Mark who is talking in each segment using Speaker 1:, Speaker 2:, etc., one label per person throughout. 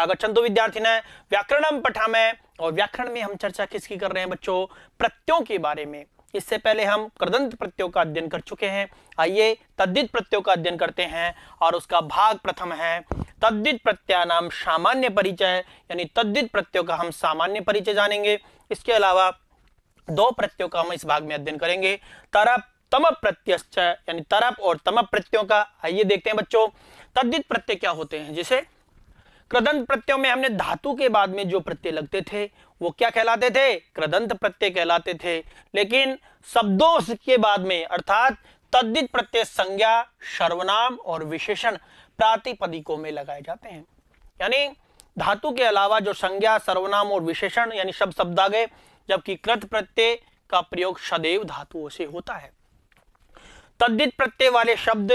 Speaker 1: आगछन तो विद्यार्थी ने व्याकरण पठा में और व्याकरण में हम चर्चा किसकी कर रहे हैं बच्चों प्रत्ययों के बारे में इससे पहले हम कृदंत प्रत्ययों का अध्ययन कर चुके हैं आइए तद्दित प्रत्ययों का अध्ययन करते हैं और उसका भाग प्रथम है तद्दित प्रत्यय नाम सामान्य परिचय यानी तद्दित प्रत्ययों का हम सामान्य परिचय जानेंगे इसके अलावा दो प्रत्ययों का हम इस भाग में अध्ययन करेंगे तरप तम प्रत्यय यानी तरप और तम प्रत्ययों का आइए देखते हैं बच्चों तद्दित प्रत्यय क्या होते हैं जिसे क्रदंत प्रत्ययों में हमने धातु के बाद में जो प्रत्यय लगते थे वो क्या कहलाते थे क्रदंत प्रत्यय कहलाते थे लेकिन शब्दों के बाद में अर्थात तद्दित प्रत्यय संज्ञा सर्वनाम और विशेषण प्रातिपदिकों में लगाए जाते हैं यानी धातु के अलावा जो संज्ञा सर्वनाम और विशेषण यानी शब्द शब्द आ गए जबकि कृत प्रत्यय का प्रयोग सदैव धातुओं से होता है तद्दित प्रत्यय वाले शब्द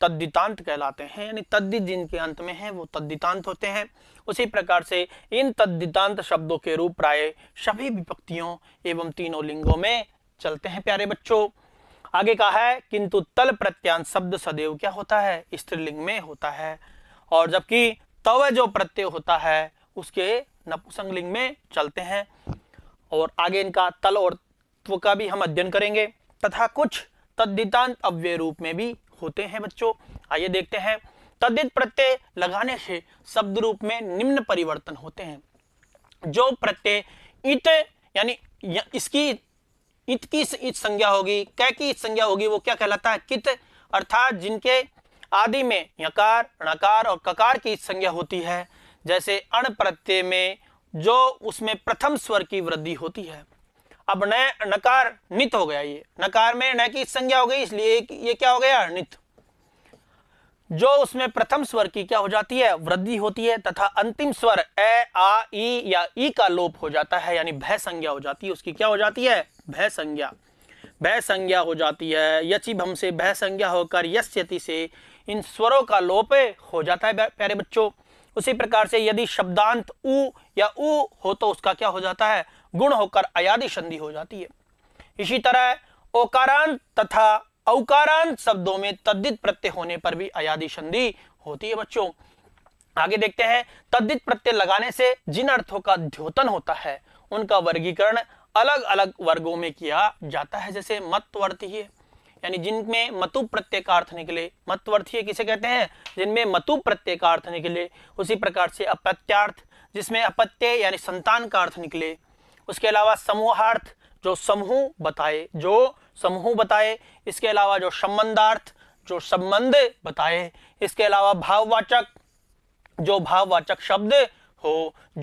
Speaker 1: तद्दितांत कहलाते हैं यानी तद्दित जिनके अंत में है वो तद्दितांत होते हैं उसी प्रकार से इन तद्दितांत शब्दों के रूप प्राय सभी विभक्तियों एवं तीनों लिंगों में चलते हैं प्यारे बच्चों आगे कहा है किंतु तल प्रत्यांत शब्द सदैव क्या होता है स्त्रीलिंग में होता है और जबकि तव जो प्रत्यय होता है उसके नपुसंग लिंग में चलते हैं और आगे इनका तल और त्व का भी हम अध्ययन करेंगे तथा कुछ तद्दितांत अव्यय रूप में भी होते हैं बच्चों आइए देखते हैं तद्दित प्रत्यय लगाने से शब्द रूप में निम्न परिवर्तन होते हैं जो प्रत्यय इत यानी या, इसकी इत की इत संज्ञा होगी कै की इत संज्ञा होगी वो क्या कहलाता है कित अर्थात जिनके आदि में यकार णकार और ककार की इत संज्ञा होती है जैसे अण प्रत्यय में जो उसमें प्रथम स्वर की वृद्धि होती है अब न नकार नित हो गया ये नकार में न की संज्ञा हो गई इसलिए ये क्या हो गया नित जो उसमें प्रथम स्वर की क्या हो जाती है वृद्धि होती है तथा अंतिम स्वर ए आ ई या ई का लोप हो जाता है यानी भय संज्ञा हो जाती है उसकी क्या हो जाती है भय संज्ञा भय संज्ञा हो जाती है यचिभम से भय संज्ञा होकर यश्यति से इन स्वरों का लोप हो जाता है प्यारे बच्चों उसी प्रकार से यदि शब्दांत उ या उ हो तो उसका क्या हो जाता है गुण होकर अयादि संधि हो जाती है इसी तरह ओकारांत तथा औकारांत शब्दों में तद्दित प्रत्यय होने पर भी अयादि संधि होती है बच्चों आगे देखते हैं तद्दित प्रत्यय लगाने से जिन अर्थों का द्योतन होता है उनका वर्गीकरण अलग अलग वर्गों में किया जाता है जैसे मतवर्थी है यानी जिनमें मतु प्रत्यय का अर्थ निकले मतवर्थीय किसे कहते हैं जिनमें मतु प्रत्यय का अर्थ निकले उसी प्रकार से अपत्यार्थ जिसमें अपत्य यानी संतान का अर्थ निकले उसके अलावा समूहार्थ जो समूह बताए जो समूह बताए इसके अलावा जो संबंधार्थ जो संबंध बताए इसके अलावा भाववाचक जो भाववाचक शब्द हो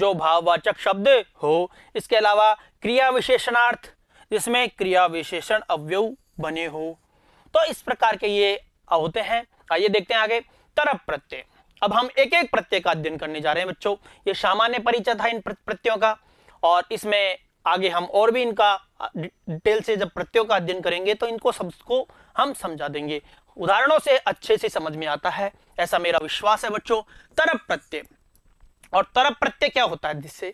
Speaker 1: जो भाववाचक शब्द हो इसके अलावा क्रिया विशेषणार्थ जिसमें क्रिया विशेषण अवयव बने हो तो इस प्रकार के ये होते हैं आइए देखते हैं आगे तरप प्रत्यय अब हम एक एक प्रत्यय का अध्ययन करने जा रहे हैं बच्चों ये सामान्य परिचय था इन प्रत्ययों का और इसमें आगे हम और भी इनका डिटेल से जब प्रत्ययों का अध्ययन करेंगे तो इनको सबको हम समझा देंगे उदाहरणों से अच्छे से समझ में आता है ऐसा मेरा विश्वास है बच्चों तरप प्रत्यय और तरप प्रत्यय क्या होता है जिससे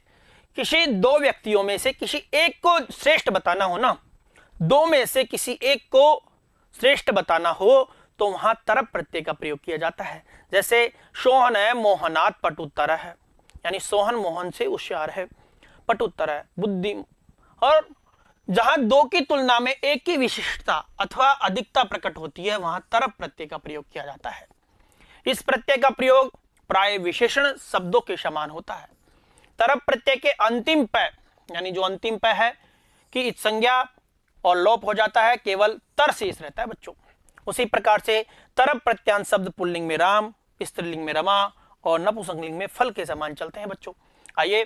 Speaker 1: किसी दो व्यक्तियों में से किसी एक को श्रेष्ठ बताना हो ना दो में से किसी एक को श्रेष्ठ बताना हो तो वहां तरप प्रत्यय का प्रयोग किया जाता है जैसे सोहन है मोहनाथ पटुतर है यानी सोहन मोहन से होशियार है पट उत्तर है बुद्धि और जहां दो की तुलना में एक की विशिष्टता अथवा अधिकता प्रकट होती है वहां तरफ प्रत्यय का प्रयोग किया जाता है इस प्रत्यय का प्रयोग प्राय विशेषण शब्दों के समान होता है तरफ प्रत्यय के अंतिम पै यानी जो अंतिम पै है कि संज्ञा और लोप हो जाता है केवल तर शेष रहता है बच्चों उसी प्रकार से तरप प्रत्यांश शब्द पुल्लिंग में राम स्त्रीलिंग में रमा और नपुसंगलिंग में फल के समान चलते हैं बच्चों आइए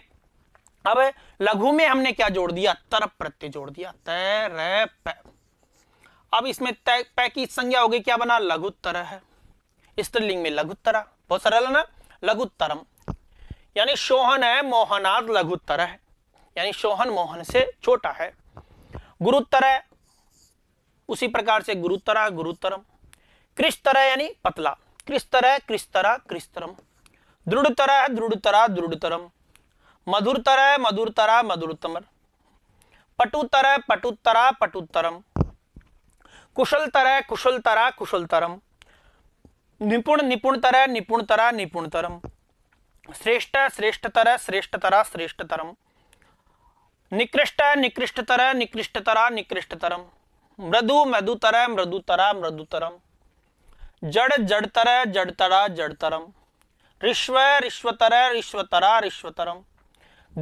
Speaker 1: अब लघु में हमने क्या जोड़ दिया तर प्रत्यय जोड़ दिया तय अब इसमें तय पै की संज्ञा होगी क्या बना तर है स्त्रीलिंग में लघुत्तरा बहुत सरल है ना लघुत्तरम यानी सोहन है मोहनाद लघुत्तर है यानी सोहन मोहन से छोटा है गुरुत्तर है उसी प्रकार से गुरुतरा गुरुतरम है यानी पतला है कृष्तरा कृष्तरम दृढ़तरा है दृढ़तरा दृढ़तरम मधुरतरय मधुरतरा मधुरतमर पटुतरय पटुतरा पटुतरम कुशलतरय कुशलतरा कुशलतरम निपुण निपुणतरय निपुणतरा निपुणतरम श्रेष्ठ श्रेष्ठतर श्रेष्ठतरा श्रेष्ठतरम निकृष्ट निकृष्टतर निकृष्टतरा निकृष्टतरम मृदु मृदुतर मृदुतरा मृदुतरम जड़ जड़तर जड़तरा जड़तरम रिश्व ऋष्वतर ऋष्वतरा रिश्वतरम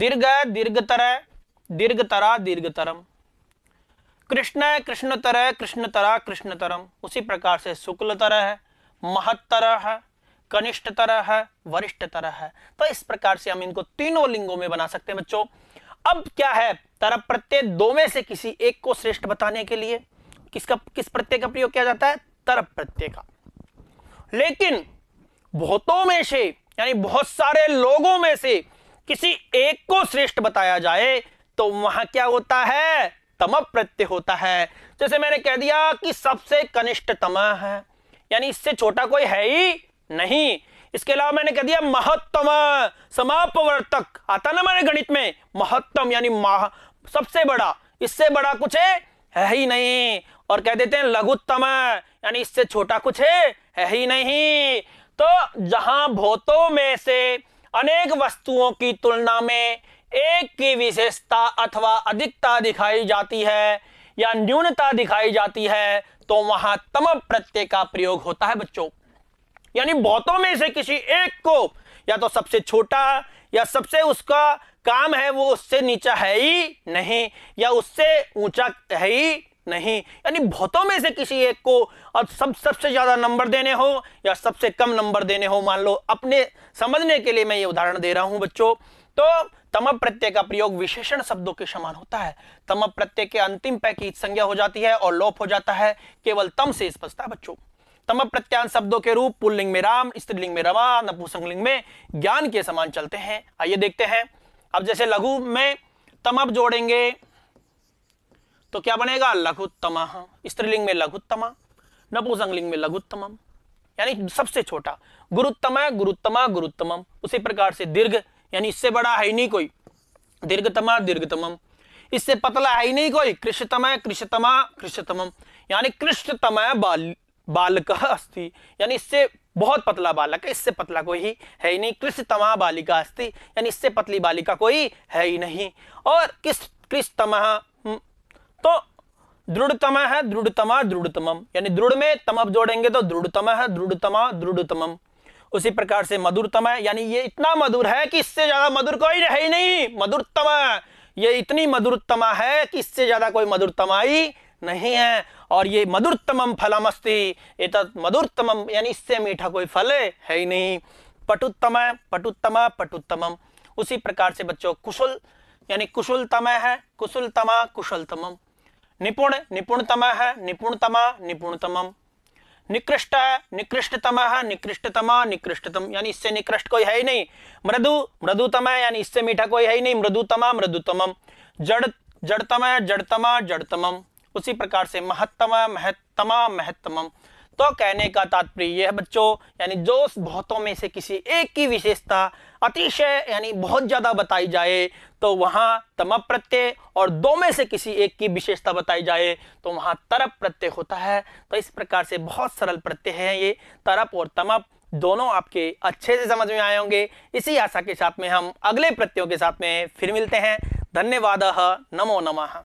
Speaker 1: दीर्घ दीर्घतर दीर्घतरा दीर्घतरम कृष्ण है कृष्णतर कृष्णतरा कृष्णतरम उसी प्रकार से शुक्लतर है महत्तर है कनिष्ठतर है वरिष्ठतर है तो इस प्रकार से हम इनको तीनों लिंगों में बना सकते हैं बच्चों अब क्या है तर प्रत्यय दो में से किसी एक को श्रेष्ठ बताने के लिए किसका किस प्रत्यय का प्रयोग किया जाता है तर प्रत्यय का लेकिन बहुतों में से यानी बहुत सारे लोगों में से किसी एक को श्रेष्ठ बताया जाए तो वहां क्या होता है तम प्रत्यय होता है जैसे मैंने कह दिया कि सबसे कनिष्ठ तम है यानी इससे छोटा कोई है ही नहीं इसके अलावा मैंने कह दिया महत्तम समापवर्तक आता ना मैंने गणित में महत्तम यानी महा सबसे बड़ा इससे बड़ा कुछ है, है ही नहीं और कह देते हैं लघुत्तम यानी इससे छोटा कुछ है, है ही नहीं तो जहां भौतों में से अनेक वस्तुओं की तुलना में एक की विशेषता अथवा अधिकता दिखाई जाती है या न्यूनता दिखाई जाती है तो वहां तम प्रत्यय का प्रयोग होता है बच्चों यानी बहुतों में से किसी एक को या तो सबसे छोटा या सबसे उसका काम है वो उससे नीचा है ही नहीं या उससे ऊंचा है ही नहीं यानी बहुतों में से किसी एक को और सब सबसे ज़्यादा नंबर देने हो या सबसे कम नंबर देने हो मान लो अपने समझने के लिए मैं ये उदाहरण दे रहा हूं बच्चों तो तम प्रत्यय का प्रयोग विशेषण शब्दों के समान होता है तम प्रत्यय के अंतिम पै की संज्ञा हो जाती है और लोप हो जाता है केवल तम से स्पष्टता बच्चों तम प्रत्यांत शब्दों के रूप पुल्लिंग में राम स्त्रीलिंग में रमा नपुसंगलिंग में ज्ञान के समान चलते हैं आइए देखते हैं अब जैसे लघु में तमप जोड़ेंगे तो क्या बनेगा लघुत्तम स्त्रीलिंग में लघुत्तमा नपुसंगलिंग में लघुत्तम यानी सबसे छोटा गुरुत्तम गुरुत्तमा गुरुत्तम उसी प्रकार से दीर्घ यानी इससे बड़ा है नहीं कोई दीर्घतमा दीर्घतम इससे पतला है ही नहीं कोई कृष्णतम कृष्णतमा कृष्णतम यानी कृष्णतम बाल बालक अस्थि यानी इससे बहुत पतला बालक है इससे पतला कोई ही है ही नहीं कृष्णतमा बालिका अस्थि यानी इससे पतली बालिका कोई है ही नहीं और किस कृष्णतम हम्म, तो दृढ़तम है दृढ़तमा दृढ़तम यानी दृढ़ में तम अब जोड़ेंगे तो दृढ़तम है दृढ़तमा दृढ़तम उसी प्रकार से मधुरतम है यानी ये इतना मधुर है कि इससे ज्यादा मधुर कोई है ही नहीं मधुरतम ये इतनी मधुरतमा है कि इससे ज्यादा कोई मधुरतमाई नहीं है और ये मधुरतम फलम ये मधुरतम यानी इससे मीठा कोई फल है ही नहीं पटुत्तम पटुत्तम पटुत्तम उसी प्रकार से बच्चों कुशल यानी कुशलतम है कुशलतमा कुशलतम निपुण निपुणतम निपुणतम निपुणतम निकृष्ट निकृष्टतम निकृष्टतमा निकृष्टतम यानी इससे निकृष्ट कोई है ही नहीं मृदु मृदुतम है यानी इससे मीठा कोई है ही नहीं मृदुतमा मृदुतम जड़ जड़तम जड़तमा जडतम उसी प्रकार से महत्तम महत्तम महत्तम तो कहने का तात्पर्य यह है बच्चों यानी जो बहुतों में से किसी एक की विशेषता अतिशय यानी बहुत ज़्यादा बताई जाए तो वहाँ तमप प्रत्यय और दो में से किसी एक की विशेषता बताई जाए तो वहाँ तरप प्रत्यय होता है तो इस प्रकार से बहुत सरल प्रत्यय है ये तरप और तमप दोनों आपके अच्छे से समझ में आए होंगे इसी आशा के साथ में हम अगले प्रत्ययों के साथ में फिर मिलते हैं धन्यवाद नमो नमः